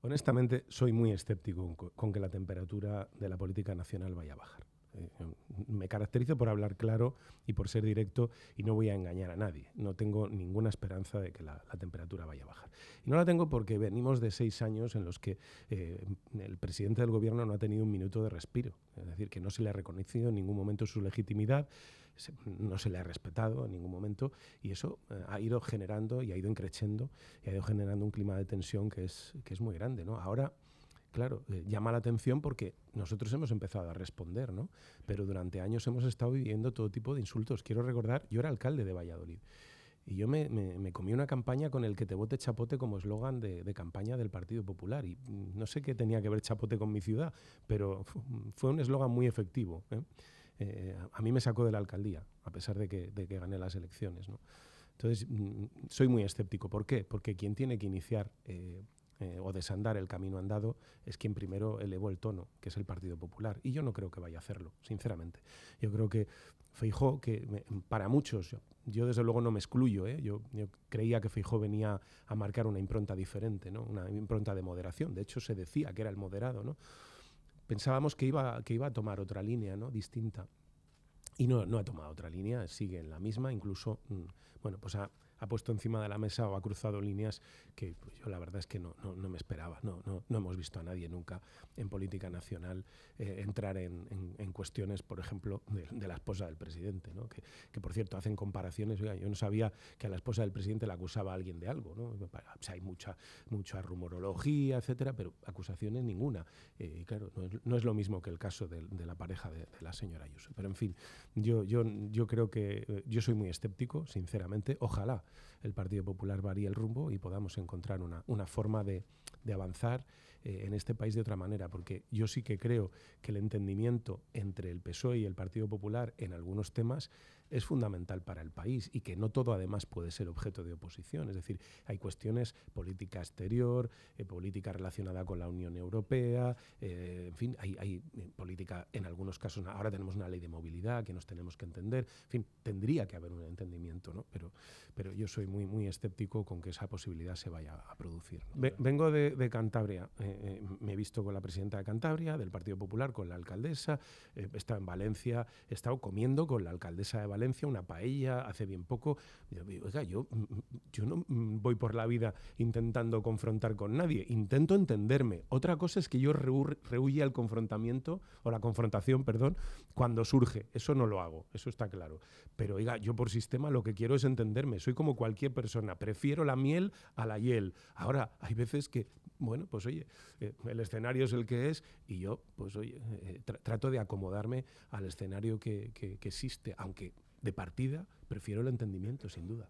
Honestamente, soy muy escéptico con que la temperatura de la política nacional vaya a bajar me caracterizo por hablar claro y por ser directo y no voy a engañar a nadie. No tengo ninguna esperanza de que la, temperatura vaya a bajar. Y no la tengo porque venimos de seis años en los que eh, el presidente del gobierno no ha tenido un minuto de respiro. Es decir, que no se le ha reconocido en ningún momento su legitimidad, no se le ha respetado en ningún momento y eso eh, ha ido generando y ha ido creciendo y ha ido generando un clima de tensión que es, que es muy grande. ¿no? Ahora Claro, eh, llama la atención porque nosotros hemos empezado a responder, ¿no? Pero durante años hemos estado viviendo todo tipo de insultos. Quiero recordar, yo era alcalde de Valladolid. Y yo me, comí una campaña con el que te vote Chapote como eslogan de, campaña del Partido Popular. Y mm, no sé qué tenía que ver Chapote con mi ciudad, pero fue un eslogan muy efectivo. ¿eh? Eh, a mí me sacó de la alcaldía, a pesar de que, gané las elecciones. Entonces, mm, soy muy escéptico. ¿Por qué? Porque quien tiene que iniciar eh, o desandar el camino andado es quien primero elevó el tono, que es el Partido Popular. Y yo no creo que vaya a hacerlo, sinceramente. Yo creo que Feijó, que para muchos, yo, desde luego no me excluyo, ¿eh? yo, creía que Feijó venía a marcar una impronta diferente, ¿no? una impronta de moderación. De hecho, se decía que era el moderado. ¿no? Pensábamos que iba, que iba a tomar otra línea ¿no? distinta. Y no, no ha tomado otra línea, sigue en la misma, incluso, mm, bueno, pues ha puesto encima de la mesa o ha cruzado líneas que pues, yo la verdad es que no, no, me esperaba. No, no, hemos visto a nadie nunca en política nacional eh, entrar en, cuestiones, por ejemplo, de, la esposa del presidente, que, por cierto hacen comparaciones. yo no sabía que a la esposa del presidente la acusaba alguien de algo. hay mucha, mucha rumorología, etcétera, pero acusaciones ninguna. Eh, claro, no es, lo mismo que el caso de, la pareja de, la señora Ayuso. Pero en fin, yo, yo, yo creo que eh, yo soy muy escéptico, sinceramente. Ojalá el Partido Popular varía el rumbo y podamos encontrar una, forma de, avanzar eh, en este país de otra manera, porque yo sí que creo que el entendimiento entre el PSOE y el Partido Popular en algunos temas es fundamental para el país y que no todo además puede ser objeto de oposición. Es decir, hay cuestiones política exterior, eh, política relacionada con la Unión Europea, eh, en fin, hay, hay eh, política en algunos casos, ahora tenemos una ley de movilidad que nos tenemos que entender, en fin, tendría que haber un entendimiento, ¿no? Pero, pero yo soy muy, muy escéptico con que esa posibilidad se vaya a producir. Vengo de, Cantabria, me he visto con la presidenta de Cantabria, del Partido Popular, con la alcaldesa, he estado en Valencia, he estado comiendo con la alcaldesa de Valencia, una paella, hace bien poco. yo, mm, mm, yo no mm, voy por la vida intentando confrontar con nadie, intento entenderme. Otra cosa es que yo rehuye al confrontamiento, o la confrontación, perdón, cuando surge. Eso no lo hago, eso está claro. Pero oiga, yo por sistema lo que quiero es entenderme, soy como cualquier persona, prefiero la miel a la hiel. Ahora, hay veces que, bueno, pues oye, eh, el escenario es el que es y yo, pues oye, eh, trato de acomodarme al escenario que, que existe, aunque de partida prefiero el entendimiento, sin duda.